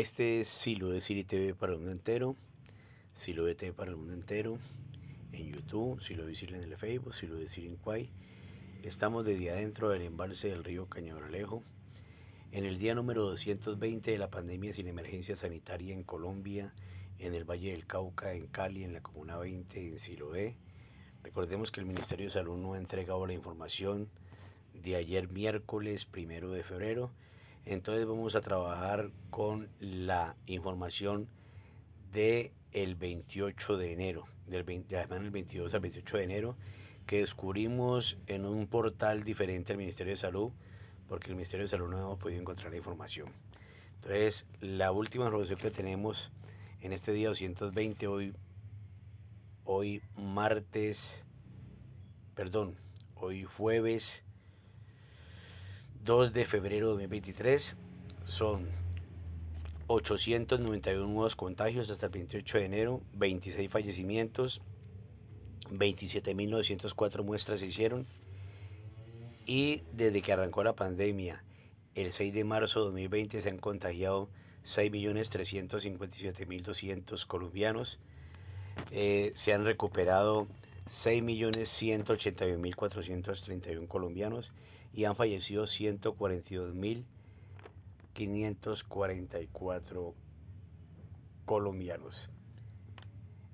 Este es Silo de Siri TV para el mundo entero, Silo de TV para el mundo entero, en YouTube, Silo de Siri en el Facebook, Silo de Siri en Quay. Estamos desde adentro del embalse del río Cañabralejo, en el día número 220 de la pandemia sin emergencia sanitaria en Colombia, en el Valle del Cauca, en Cali, en la Comuna 20, en Siloé. Recordemos que el Ministerio de Salud no ha entregado la información de ayer miércoles primero de febrero entonces vamos a trabajar con la información del 28 de enero, del de la semana del 22 al 28 de enero, que descubrimos en un portal diferente al Ministerio de Salud, porque el Ministerio de Salud no hemos podido encontrar la información. Entonces, la última información que tenemos en este día 220, hoy, hoy martes, perdón, hoy jueves 2 de febrero de 2023 son 891 nuevos contagios hasta el 28 de enero, 26 fallecimientos, 27.904 muestras se hicieron y desde que arrancó la pandemia el 6 de marzo de 2020 se han contagiado 6.357.200 colombianos, eh, se han recuperado 6.181.431 colombianos y han fallecido 142.544 colombianos.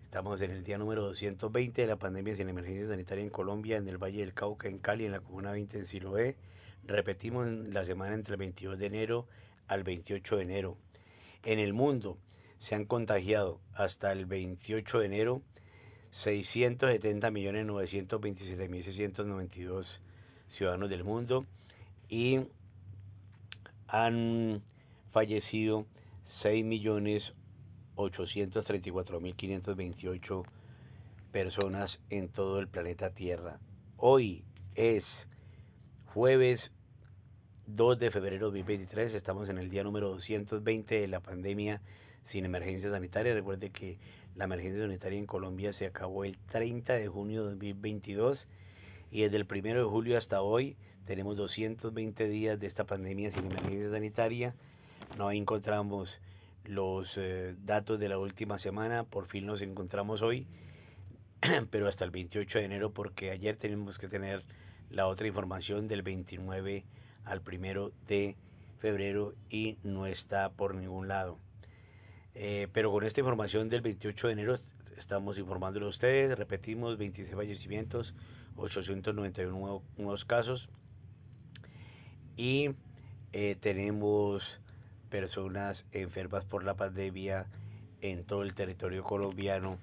Estamos en el día número 220 de la pandemia sin emergencia sanitaria en Colombia, en el Valle del Cauca, en Cali, en la Comuna 20, en Siloé. Repetimos la semana entre el 22 de enero al 28 de enero. En el mundo se han contagiado hasta el 28 de enero 670.927.692 ciudadanos del mundo y han fallecido 6.834.528 personas en todo el planeta Tierra. Hoy es jueves 2 de febrero de 2023, estamos en el día número 220 de la pandemia sin emergencia sanitaria. Recuerde que la emergencia sanitaria en Colombia se acabó el 30 de junio de 2022 y desde el 1 de julio hasta hoy tenemos 220 días de esta pandemia sin emergencia sanitaria. No encontramos los eh, datos de la última semana, por fin nos encontramos hoy, pero hasta el 28 de enero porque ayer tenemos que tener la otra información del 29 al 1 de febrero y no está por ningún lado. Eh, pero con esta información del 28 de enero estamos informándole a ustedes, repetimos, 26 fallecimientos, 891 nuevos, casos y eh, tenemos personas enfermas por la pandemia en todo el territorio colombiano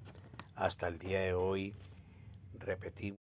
hasta el día de hoy. Repetimos.